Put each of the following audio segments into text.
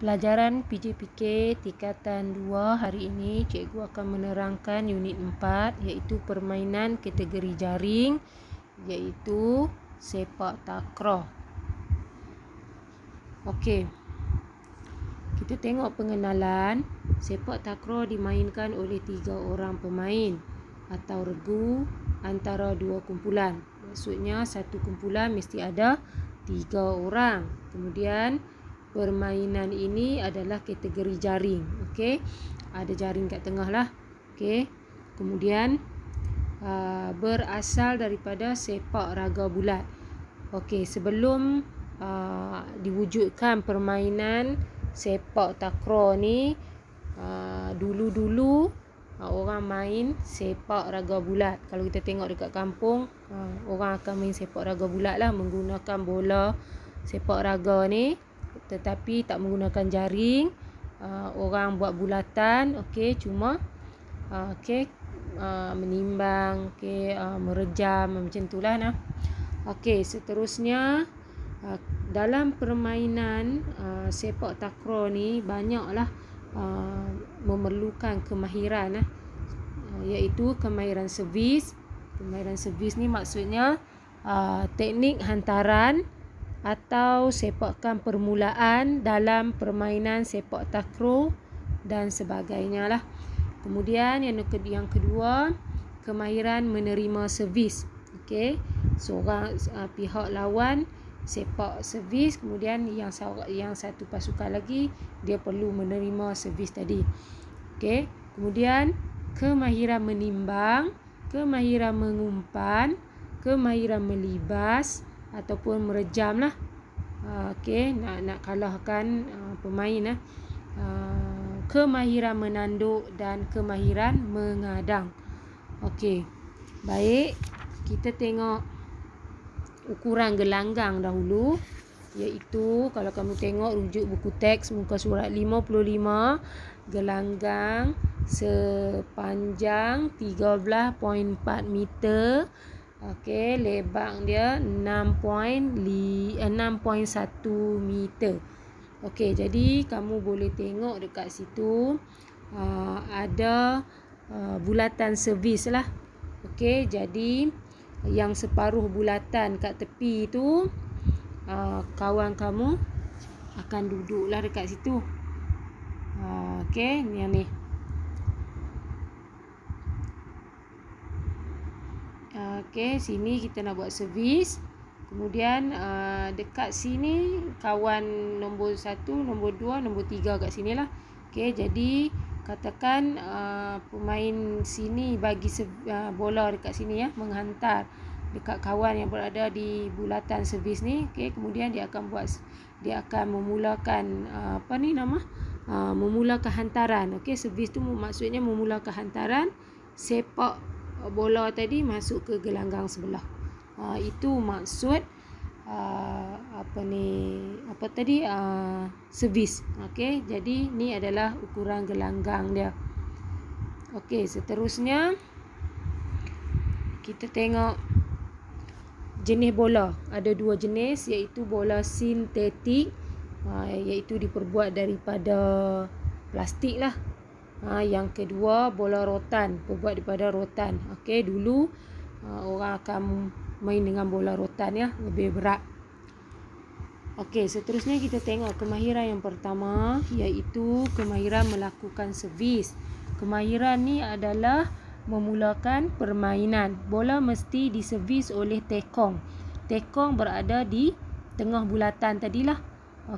Pelajaran PJPK tingkatan 2 hari ini cikgu akan menerangkan unit 4 iaitu permainan kategori jaring iaitu sepak takraw. Okey. Kita tengok pengenalan sepak takraw dimainkan oleh 3 orang pemain atau regu antara dua kumpulan. Maksudnya satu kumpulan mesti ada 3 orang. Kemudian permainan ini adalah kategori jaring. Okey. Ada jaring kat tengah lah. Okey. Kemudian uh, berasal daripada sepak raga bulat. Okey, sebelum uh, diwujudkan permainan sepak takraw ni uh, dulu-dulu uh, orang main sepak raga bulat. Kalau kita tengok dekat kampung, uh, orang akan main sepak raga bulat lah menggunakan bola sepak raga ni tetapi tak menggunakan jaring uh, orang buat bulatan okey cuma uh, okey uh, menimbang okey uh, merejam macam itulah nah okey seterusnya uh, dalam permainan uh, sepak takraw ni banyaklah uh, memerlukan kemahiran nah uh, iaitu kemahiran servis kemahiran servis ni maksudnya uh, teknik hantaran atau sepakan permulaan dalam permainan sepak takro dan sebagainya lah. Kemudian yang yang kedua, kemahiran menerima servis. Okey. Seorang uh, pihak lawan sepak servis, kemudian yang yang satu pasukan lagi dia perlu menerima servis tadi. Okey. Kemudian kemahiran menimbang, kemahiran mengumpan, kemahiran melibas, ataupun merejam lah uh, ah, okay, nak, nak kalahkan uh, pemain lah uh, kemahiran menanduk dan kemahiran mengadang Okay, baik kita tengok ukuran gelanggang dahulu iaitu kalau kamu tengok rujuk buku teks muka surat 55 gelanggang sepanjang 13.4 meter Okey, lebar dia 6.1 eh, meter. Okey, jadi kamu boleh tengok dekat situ uh, ada uh, bulatan servis lah. Okey, jadi yang separuh bulatan kat tepi tu uh, kawan kamu akan duduklah dekat situ. Uh, Okey, ni yang ni. Okey, sini kita nak buat servis. Kemudian uh, dekat sini kawan nombor 1, nombor 2, nombor 3 kat sinilah. Okey, jadi katakan uh, pemain sini bagi se- uh, bola dekat sini ya, menghantar dekat kawan yang berada di bulatan servis ni. Okey, kemudian dia akan buat dia akan memulakan uh, apa ni nama? Uh, memulakan hantaran. Okey, servis tu maksudnya memulakan hantaran sepak Uh, bola tadi masuk ke gelanggang sebelah. Ha, itu maksud uh, apa ni apa tadi uh, servis. Okey, jadi ni adalah ukuran gelanggang dia. Okey, seterusnya kita tengok jenis bola. Ada dua jenis iaitu bola sintetik uh, iaitu diperbuat daripada plastik lah Ha, yang kedua bola rotan, berbuat daripada rotan. Okey, dulu ha, orang akan main dengan bola rotan ya, lebih berat. Okey, seterusnya kita tengok kemahiran yang pertama iaitu kemahiran melakukan servis. Kemahiran ni adalah memulakan permainan. Bola mesti diservis oleh tekong. Tekong berada di tengah bulatan tadilah.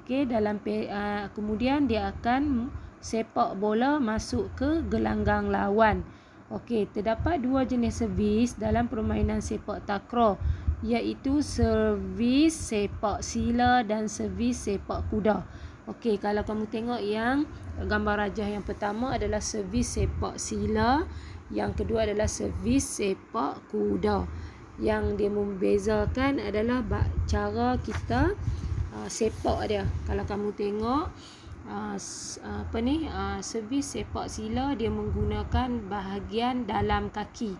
Okey, dalam uh, kemudian dia akan sepak bola masuk ke gelanggang lawan. Okey, terdapat dua jenis servis dalam permainan sepak takraw iaitu servis sepak sila dan servis sepak kuda. Okey, kalau kamu tengok yang gambar rajah yang pertama adalah servis sepak sila, yang kedua adalah servis sepak kuda. Yang dia membezakan adalah cara kita uh, sepak dia. Kalau kamu tengok Uh, apa ni uh, servis sepak sila dia menggunakan bahagian dalam kaki.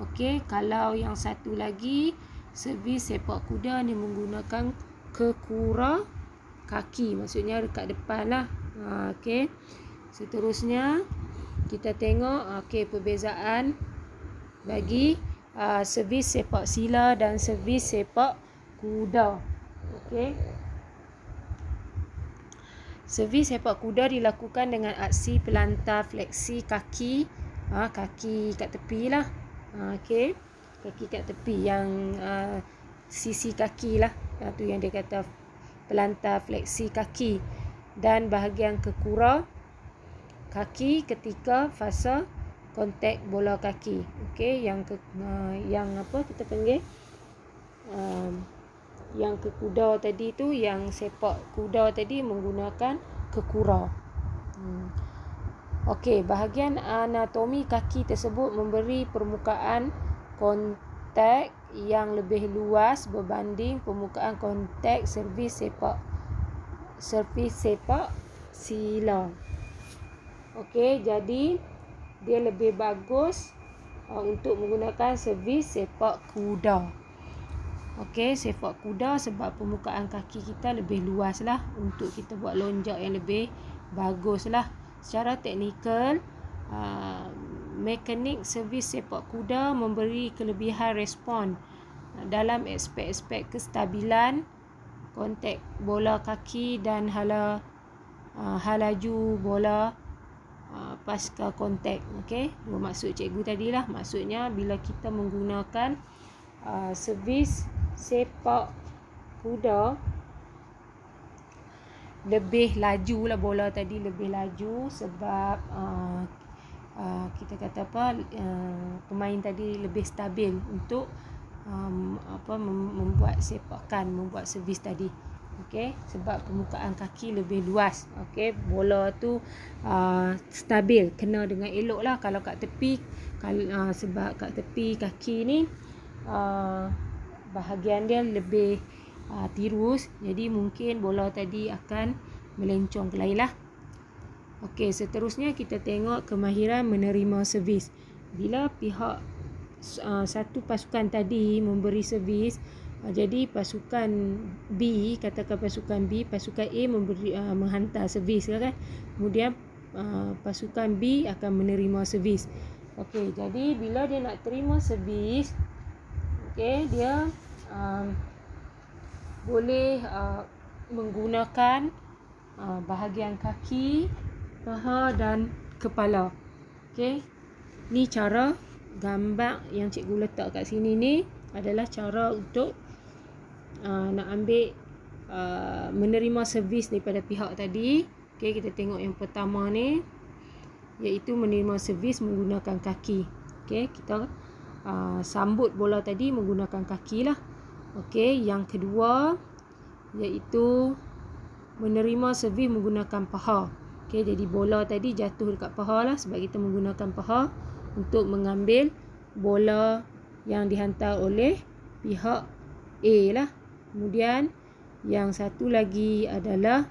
Okey, kalau yang satu lagi servis sepak kuda ni menggunakan kekura kaki. Maksudnya dekat depan lah. Uh, Okey. Seterusnya kita tengok okay, perbezaan bagi uh, servis sepak sila dan servis sepak kuda. Okey. Servis sepak kuda dilakukan dengan aksi pelantar fleksi kaki. Ha, kaki kat tepi lah. Ha, okay. Kaki kat tepi yang uh, sisi kaki lah. Ha, tu yang dia kata pelantar fleksi kaki. Dan bahagian kekura kaki ketika fasa kontak bola kaki. Okay. Yang ke, uh, yang apa kita panggil? Um, yang kekuda tadi tu yang sepak kuda tadi menggunakan kekura. Hmm. Okey, bahagian anatomi kaki tersebut memberi permukaan kontak yang lebih luas berbanding permukaan kontak servis sepak servis sepak sila. Okey, jadi dia lebih bagus uh, untuk menggunakan servis sepak kuda. Okey, safe kuda sebab permukaan kaki kita lebih luas lah untuk kita buat lonjak yang lebih bagus lah. Secara teknikal, uh, mekanik servis sepak kuda memberi kelebihan respon dalam aspek-aspek kestabilan, kontak bola kaki dan hala uh, halaju bola uh, pasca kontak. Okey, maksud cikgu tadi lah. Maksudnya bila kita menggunakan uh, servis sepak kuda lebih laju lah bola tadi lebih laju sebab uh, uh, kita kata apa uh, pemain tadi lebih stabil untuk um, apa membuat sepakan membuat servis tadi okey sebab permukaan kaki lebih luas okey bola tu uh, stabil kena dengan elok lah kalau kat tepi kalau uh, sebab kat tepi kaki ni uh, bahagian dia lebih uh, tirus jadi mungkin bola tadi akan melencong ke lain lah ok seterusnya kita tengok kemahiran menerima servis bila pihak uh, satu pasukan tadi memberi servis uh, jadi pasukan B katakan pasukan B pasukan A memberi uh, menghantar servis lah kan kemudian uh, pasukan B akan menerima servis Okey, jadi bila dia nak terima servis okey dia Um, boleh uh, menggunakan uh, bahagian kaki, paha dan kepala. Okey. Ni cara gambar yang cikgu letak kat sini ni adalah cara untuk uh, nak ambil uh, menerima servis daripada pihak tadi. Okey, kita tengok yang pertama ni iaitu menerima servis menggunakan kaki. Okey, kita uh, sambut bola tadi menggunakan kaki lah. Okey, yang kedua iaitu menerima servis menggunakan paha. Okey, jadi bola tadi jatuh dekat paha lah sebab kita menggunakan paha untuk mengambil bola yang dihantar oleh pihak A lah. Kemudian yang satu lagi adalah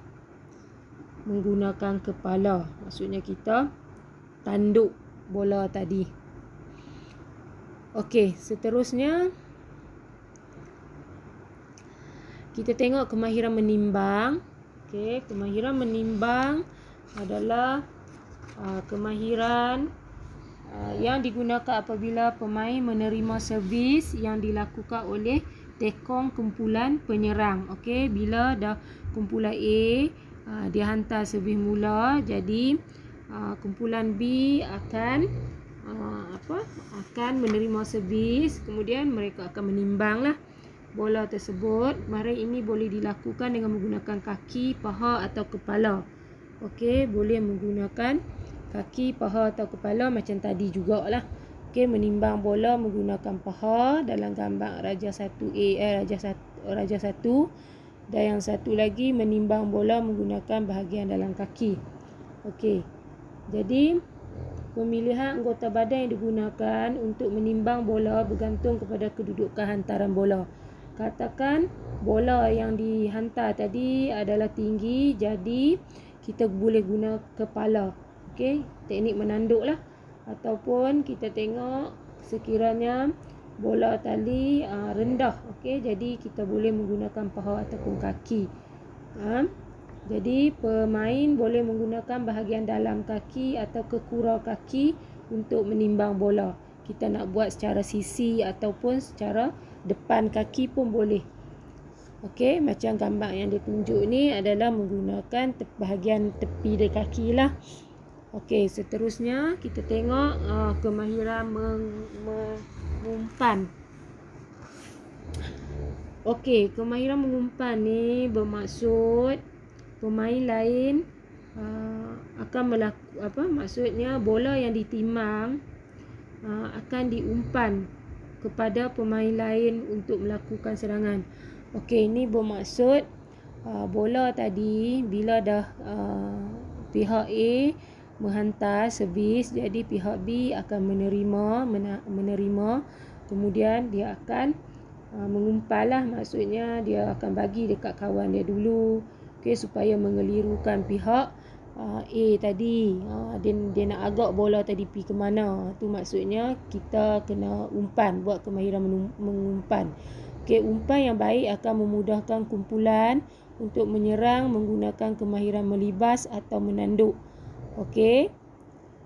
menggunakan kepala. Maksudnya kita tanduk bola tadi. Okey, seterusnya kita tengok kemahiran menimbang. Okey, kemahiran menimbang adalah uh, kemahiran uh, yang digunakan apabila pemain menerima servis yang dilakukan oleh tekong kumpulan penyerang. Okey, bila dah kumpulan A uh, dia hantar servis mula, jadi uh, kumpulan B akan uh, apa? akan menerima servis, kemudian mereka akan menimbanglah. lah bola tersebut. Mara ini boleh dilakukan dengan menggunakan kaki, paha atau kepala. Okey, boleh menggunakan kaki, paha atau kepala macam tadi juga lah. Okey, menimbang bola menggunakan paha dalam gambar Raja 1A, eh, Raja 1, Raja 1. Dan yang satu lagi, menimbang bola menggunakan bahagian dalam kaki. Okey, jadi pemilihan anggota badan yang digunakan untuk menimbang bola bergantung kepada kedudukan hantaran bola katakan bola yang dihantar tadi adalah tinggi jadi kita boleh guna kepala okey teknik menanduklah ataupun kita tengok sekiranya bola tali uh, rendah okey jadi kita boleh menggunakan paha ataupun kaki ha? jadi pemain boleh menggunakan bahagian dalam kaki atau kekurau kaki untuk menimbang bola kita nak buat secara sisi ataupun secara depan kaki pun boleh. Okey, macam gambar yang ditunjuk ni adalah menggunakan te- bahagian tepi dari kaki lah. Okey, seterusnya kita tengok uh, kemahiran mengumpan. Okey, kemahiran mengumpan ni bermaksud pemain lain uh, akan melaku apa maksudnya bola yang ditimang uh, ah, akan diumpan kepada pemain lain untuk melakukan serangan. Okey, ini bermaksud uh, bola tadi bila dah uh, pihak A menghantar servis, jadi pihak B akan menerima menerima kemudian dia akan uh, mengumpal lah maksudnya dia akan bagi dekat kawan dia dulu okey supaya mengelirukan pihak uh, A tadi uh, dia, dia nak agak bola tadi pergi ke mana tu maksudnya kita kena umpan buat kemahiran mengumpan okay, umpan yang baik akan memudahkan kumpulan untuk menyerang menggunakan kemahiran melibas atau menanduk okay?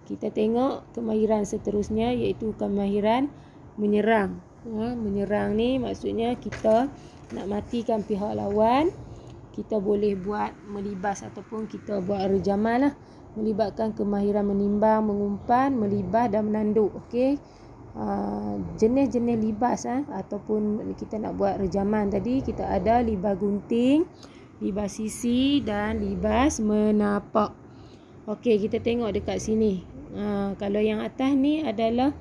kita tengok kemahiran seterusnya iaitu kemahiran menyerang uh, menyerang ni maksudnya kita nak matikan pihak lawan kita boleh buat melibas ataupun kita buat rejaman lah. Melibatkan kemahiran menimbang, mengumpan, melibas dan menanduk. Okey. Uh, jenis-jenis libas eh, ataupun kita nak buat rejaman tadi kita ada libas gunting libas sisi dan libas menapak ok kita tengok dekat sini uh, kalau yang atas ni adalah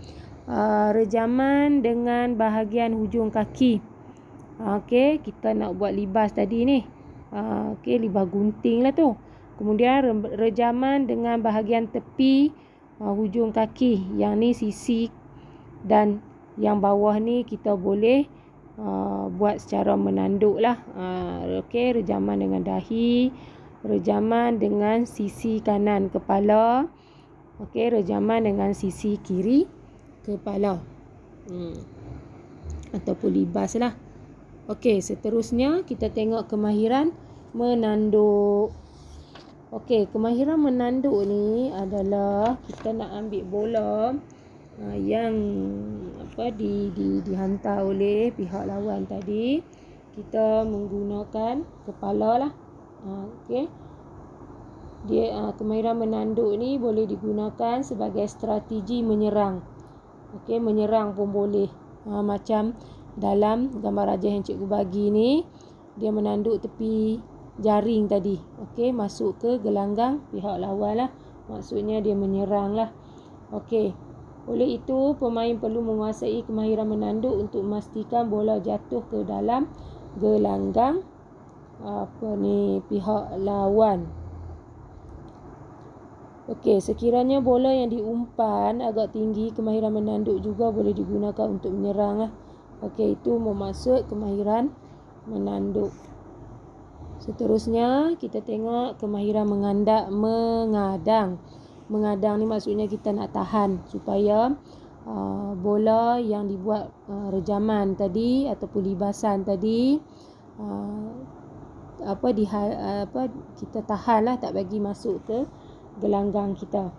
uh, rejaman dengan bahagian hujung kaki ok kita nak buat libas tadi ni Ah, okay, libah gunting lah tu. Kemudian rejaman dengan bahagian tepi uh, hujung kaki. Yang ni sisi dan yang bawah ni kita boleh uh, buat secara menanduk lah. Uh, okay, rejaman dengan dahi. Rejaman dengan sisi kanan kepala. Okay, rejaman dengan sisi kiri kepala. Hmm. Ataupun libas lah. Okey, seterusnya kita tengok kemahiran menanduk. Okey, kemahiran menanduk ni adalah kita nak ambil bola ah, yang apa di di dihantar oleh pihak lawan tadi kita menggunakan kepala lah ah, okey dia ah, kemahiran menanduk ni boleh digunakan sebagai strategi menyerang okey menyerang pun boleh macam dalam gambar raja yang cikgu bagi ni dia menanduk tepi jaring tadi. Okey, masuk ke gelanggang pihak lawan lah. Maksudnya dia menyerang lah. Okey. Oleh itu, pemain perlu menguasai kemahiran menanduk untuk memastikan bola jatuh ke dalam gelanggang apa ni pihak lawan. Okey, sekiranya bola yang diumpan agak tinggi, kemahiran menanduk juga boleh digunakan untuk menyerang lah. Okey, itu memasuk kemahiran menanduk. Seterusnya kita tengok kemahiran mengandak mengadang. Mengadang ni maksudnya kita nak tahan supaya uh, bola yang dibuat uh, rejaman tadi ataupun libasan tadi uh, apa di uh, apa kita tahanlah tak bagi masuk ke gelanggang kita.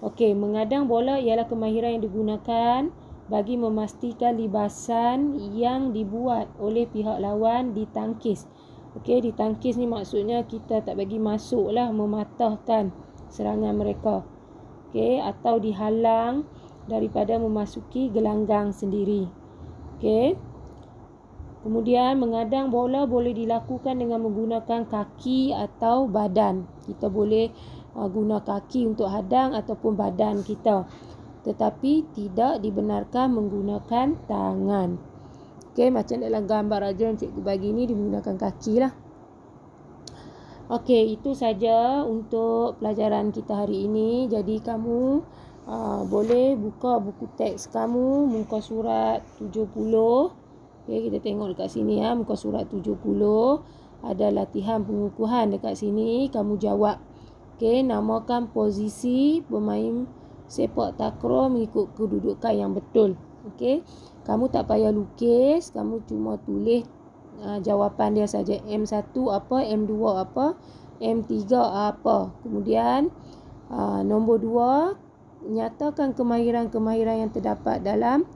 Okey, mengadang bola ialah kemahiran yang digunakan bagi memastikan libasan yang dibuat oleh pihak lawan ditangkis. Okey, ditangkis ni maksudnya kita tak bagi masuk lah mematahkan serangan mereka. Okey, atau dihalang daripada memasuki gelanggang sendiri. Okey. Kemudian mengadang bola boleh dilakukan dengan menggunakan kaki atau badan. Kita boleh uh, guna kaki untuk hadang ataupun badan kita. Tetapi tidak dibenarkan menggunakan tangan. Okey, macam dalam gambar aja yang cikgu bagi ni digunakan kaki lah. Okey, itu saja untuk pelajaran kita hari ini. Jadi kamu uh, boleh buka buku teks kamu muka surat 70. Okey, kita tengok dekat sini ya, muka surat 70 ada latihan pengukuhan dekat sini. Kamu jawab. Okey, namakan posisi pemain sepak takraw mengikut kedudukan yang betul. Okey kamu tak payah lukis kamu cuma tulis uh, jawapan dia saja M1 apa M2 apa M3 apa kemudian uh, nombor 2 nyatakan kemahiran-kemahiran yang terdapat dalam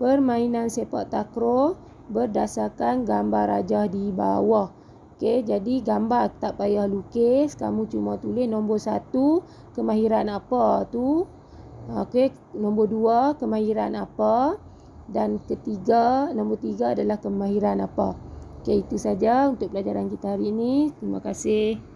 permainan sepak takro berdasarkan gambar raja di bawah Okay, jadi gambar tak payah lukis kamu cuma tulis nombor satu kemahiran apa tu ah, Okay, nombor dua, kemahiran apa? dan ketiga nombor tiga adalah kemahiran apa. Okey itu saja untuk pelajaran kita hari ini. Terima kasih.